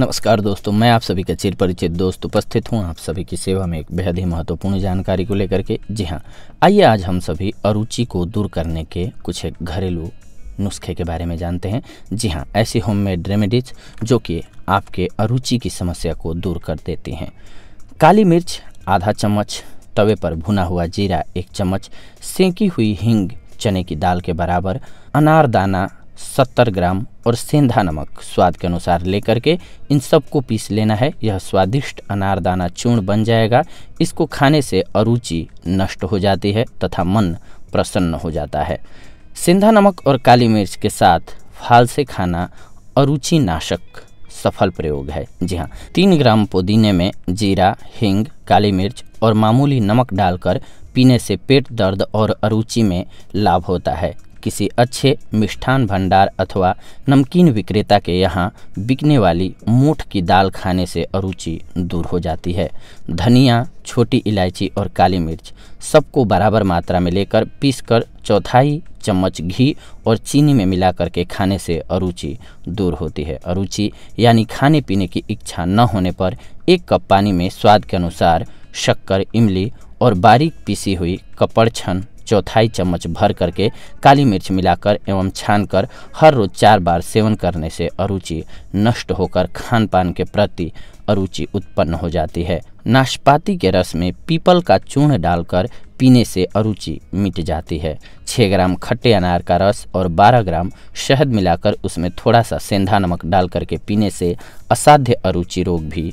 नमस्कार दोस्तों मैं आप सभी का चिर परिचित दोस्त उपस्थित हूँ आप सभी की सेवा में एक बेहद ही महत्वपूर्ण जानकारी को लेकर के जी हाँ आइए आज हम सभी अरुचि को दूर करने के कुछ एक घरेलू नुस्खे के बारे में जानते हैं जी हाँ ऐसी होममेड रेमेडीज जो कि आपके अरुचि की समस्या को दूर कर देती हैं काली मिर्च आधा चम्मच तवे पर भुना हुआ जीरा एक चम्मच सेंकी हुई हींग चने की दाल के बराबर अनारदाना सत्तर ग्राम और सेंधा नमक स्वाद के अनुसार लेकर के इन सबको पीस लेना है यह स्वादिष्ट अनारदाना चूर्ण बन जाएगा इसको खाने से अरुचि नष्ट हो जाती है तथा मन प्रसन्न हो जाता है सेंधा नमक और काली मिर्च के साथ फाल से खाना अरुचि नाशक सफल प्रयोग है जी हाँ तीन ग्राम पुदीने में जीरा हिंग काली मिर्च और मामूली नमक डालकर पीने से पेट दर्द और अरुचि में लाभ होता है किसी अच्छे मिष्ठान भंडार अथवा नमकीन विक्रेता के यहाँ बिकने वाली मूठ की दाल खाने से अरुचि दूर हो जाती है धनिया छोटी इलायची और काली मिर्च सबको बराबर मात्रा में लेकर पीसकर चौथाई चम्मच घी और चीनी में मिला करके खाने से अरुचि दूर होती है अरुचि यानी खाने पीने की इच्छा न होने पर एक कप पानी में स्वाद के अनुसार शक्कर इमली और बारीक पीसी हुई कपड़ छन चौथाई चम्मच भर करके काली मिर्च मिलाकर एवं छानकर हर रोज चार बार सेवन करने से अरुचि नष्ट होकर खान पान के प्रति अरुचि उत्पन्न हो जाती है नाशपाती के रस में पीपल का चूर्ण डालकर पीने से अरुचि मिट जाती है छः ग्राम खट्टे अनार का रस और बारह ग्राम शहद मिलाकर उसमें थोड़ा सा सेंधा नमक डाल करके पीने से असाध्य अरुचि रोग भी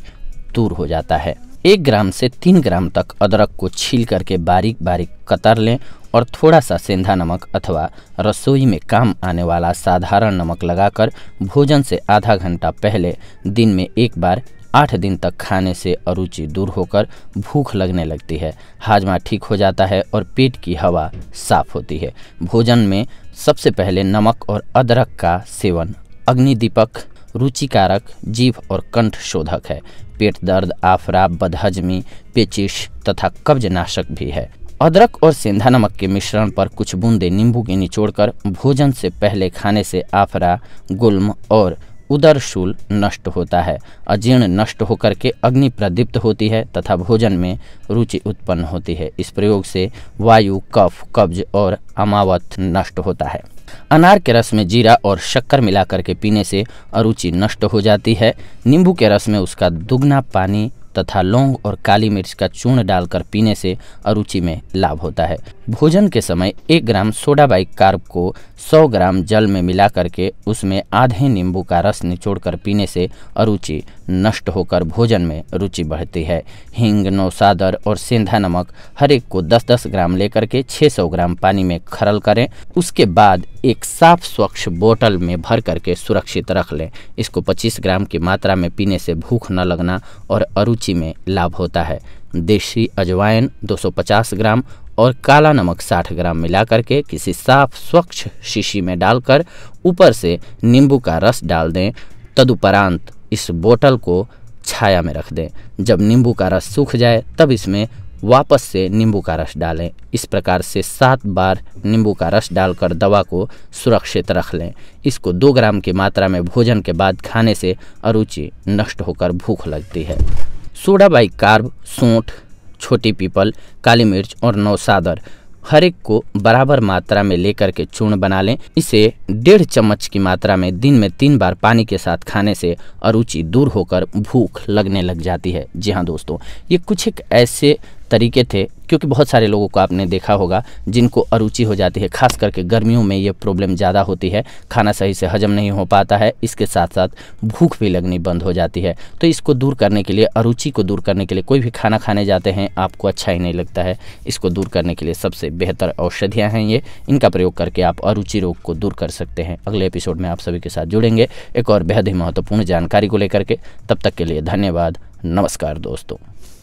दूर हो जाता है एक ग्राम से तीन ग्राम तक अदरक को छील करके बारीक बारीक कतर लें और थोड़ा सा सेंधा नमक अथवा रसोई में काम आने वाला साधारण नमक लगाकर भोजन से आधा घंटा पहले दिन में एक बार आठ दिन तक खाने से अरुचि दूर होकर भूख लगने लगती है हाजमा ठीक हो जाता है और पेट की हवा साफ होती है भोजन में सबसे पहले नमक और अदरक का सेवन अग्निदीपक रुचिकारक जीव और कंठ शोधक है पेट दर्द आफरा बदहजमी पेचिश तथा कब्ज नाशक भी है अदरक और सेंधा नमक के मिश्रण पर कुछ बूंदे नींबू की निचोड़कर भोजन से पहले खाने से आफरा गुल्म और उदर शूल नष्ट होता है अजीर्ण नष्ट होकर के अग्नि प्रदीप्त होती है तथा भोजन में रुचि उत्पन्न होती है इस प्रयोग से वायु कफ कब्ज और अमावत नष्ट होता है अनार के रस में जीरा और शक्कर मिलाकर के पीने से अरुचि नष्ट हो जाती है नींबू के रस में उसका दुगना पानी तथा लौंग और काली मिर्च का चूर्ण डालकर पीने से अरुचि में लाभ होता है भोजन के समय एक ग्राम सोडा बाइक कार्ब को 100 ग्राम जल में मिला करके उसमें आधे नींबू का रस निचोड़कर पीने से अरुचि नष्ट होकर भोजन में रुचि बढ़ती है हिंग नौसादर और सेंधा नमक हर एक को 10-10 ग्राम लेकर के 600 ग्राम पानी में खरल करें उसके बाद एक साफ स्वच्छ बोतल में भर करके सुरक्षित रख लें इसको 25 ग्राम की मात्रा में पीने से भूख न लगना और अरुचि में लाभ होता है देसी अजवाइन 250 ग्राम और काला नमक 60 ग्राम मिला करके किसी साफ स्वच्छ शीशी में डालकर ऊपर से नींबू का रस डाल दें तदुपरांत इस बोतल को छाया में रख दें जब नींबू का रस सूख जाए तब इसमें वापस से नींबू का रस डालें इस प्रकार से सात बार नींबू का रस डालकर दवा को सुरक्षित रख लें इसको दो ग्राम की मात्रा में भोजन के बाद खाने से अरुचि नष्ट होकर भूख लगती है सोडा बाई कार्ब सूंठ छोटी पीपल काली मिर्च और नौसादर हर एक को बराबर मात्रा में लेकर के चूर्ण बना लें इसे डेढ़ चम्मच की मात्रा में दिन में तीन बार पानी के साथ खाने से अरुचि दूर होकर भूख लगने लग जाती है जी हाँ दोस्तों ये कुछ एक ऐसे तरीके थे क्योंकि बहुत सारे लोगों को आपने देखा होगा जिनको अरुचि हो जाती है खास करके गर्मियों में ये प्रॉब्लम ज़्यादा होती है खाना सही से हजम नहीं हो पाता है इसके साथ साथ भूख भी लगनी बंद हो जाती है तो इसको दूर करने के लिए अरुचि को दूर करने के लिए कोई भी खाना खाने जाते हैं आपको अच्छा ही नहीं लगता है इसको दूर करने के लिए सबसे बेहतर औषधियाँ हैं ये इनका प्रयोग करके आप अरुचि रोग को दूर कर सकते हैं अगले एपिसोड में आप सभी के साथ जुड़ेंगे एक और बेहद ही महत्वपूर्ण जानकारी को लेकर के तब तक के लिए धन्यवाद नमस्कार दोस्तों